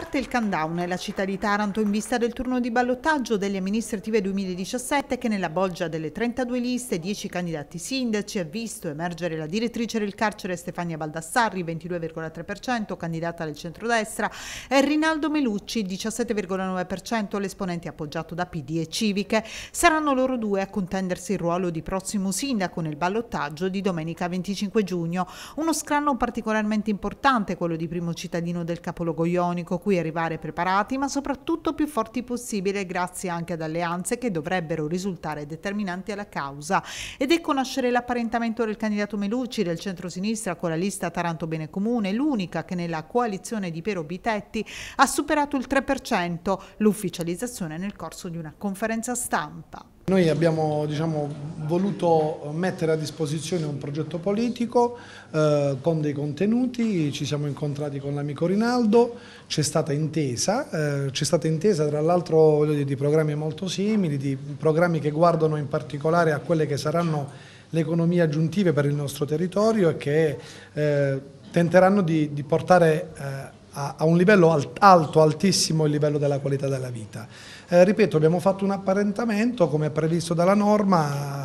Parte il countdown, la città di Taranto in vista del turno di ballottaggio delle amministrative 2017 che nella bolgia delle 32 liste, 10 candidati sindaci, ha visto emergere la direttrice del carcere Stefania Baldassarri, 22,3%, candidata del centrodestra, e Rinaldo Melucci, 17,9%, l'esponente appoggiato da PD e Civiche. Saranno loro due a contendersi il ruolo di prossimo sindaco nel ballottaggio di domenica 25 giugno. Uno scranno particolarmente importante, quello di primo cittadino del capoluogo ionico, cui arrivare preparati, ma soprattutto più forti possibile grazie anche ad alleanze che dovrebbero risultare determinanti alla causa. Ed è conoscere l'apparentamento del candidato Melucci del centro-sinistra con la lista Taranto Bene Comune, l'unica che nella coalizione di Piero Bitetti ha superato il 3%, l'ufficializzazione nel corso di una conferenza stampa. Noi abbiamo diciamo, voluto mettere a disposizione un progetto politico eh, con dei contenuti, ci siamo incontrati con l'amico Rinaldo, c'è stata intesa, eh, c'è stata intesa tra l'altro di programmi molto simili, di programmi che guardano in particolare a quelle che saranno le economie aggiuntive per il nostro territorio e che eh, tenteranno di, di portare eh, a, a un livello alt, alto, altissimo il livello della qualità della vita. Eh, ripeto, abbiamo fatto un apparentamento come previsto dalla norma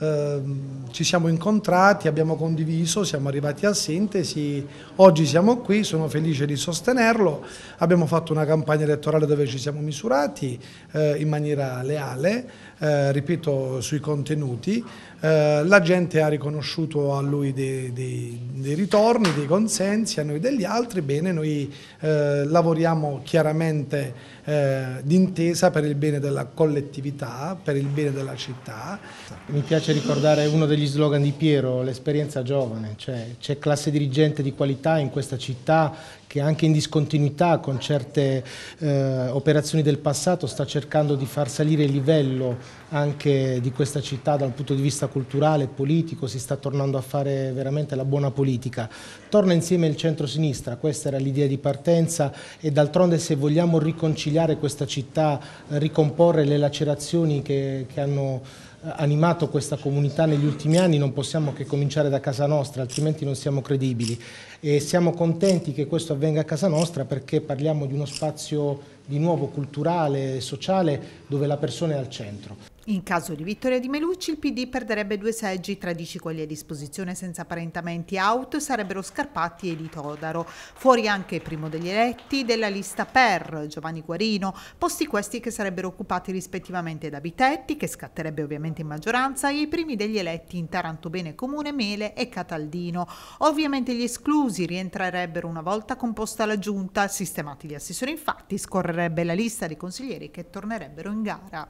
Ehm, ci siamo incontrati, abbiamo condiviso, siamo arrivati a sintesi, oggi siamo qui, sono felice di sostenerlo, abbiamo fatto una campagna elettorale dove ci siamo misurati eh, in maniera leale, eh, ripeto, sui contenuti, eh, la gente ha riconosciuto a lui dei, dei, dei, ritorni, dei consensi, a noi degli altri, bene, noi eh, lavoriamo chiaramente eh, d'intesa per il bene della collettività, per il bene della città. Mi piace piace ricordare uno degli slogan di Piero, l'esperienza giovane, cioè c'è classe dirigente di qualità in questa città che anche in discontinuità con certe eh, operazioni del passato sta cercando di far salire il livello anche di questa città dal punto di vista culturale e politico, si sta tornando a fare veramente la buona politica. Torna insieme il centro-sinistra, questa era l'idea di partenza e d'altronde se vogliamo riconciliare questa città, ricomporre le lacerazioni che, che hanno eh, animato questa comunità negli ultimi anni non possiamo che cominciare da casa nostra, altrimenti non siamo credibili. E siamo contenti che questo avvenga venga a casa nostra perché parliamo di uno spazio di nuovo culturale e sociale dove la persona è al centro. In caso di vittoria di Melucci, il PD perderebbe due seggi, 13 quelli a disposizione senza parentamenti out sarebbero Scarpatti e Di Todaro. Fuori anche primo degli eletti della lista per Giovanni Guarino, posti questi che sarebbero occupati rispettivamente da Bitetti, che scatterebbe ovviamente in maggioranza, e i primi degli eletti in Taranto Bene Comune, Mele e Cataldino. Ovviamente gli esclusi rientrerebbero una volta composta la giunta, sistemati gli assessori infatti, scorrerebbe la lista dei consiglieri che tornerebbero in gara.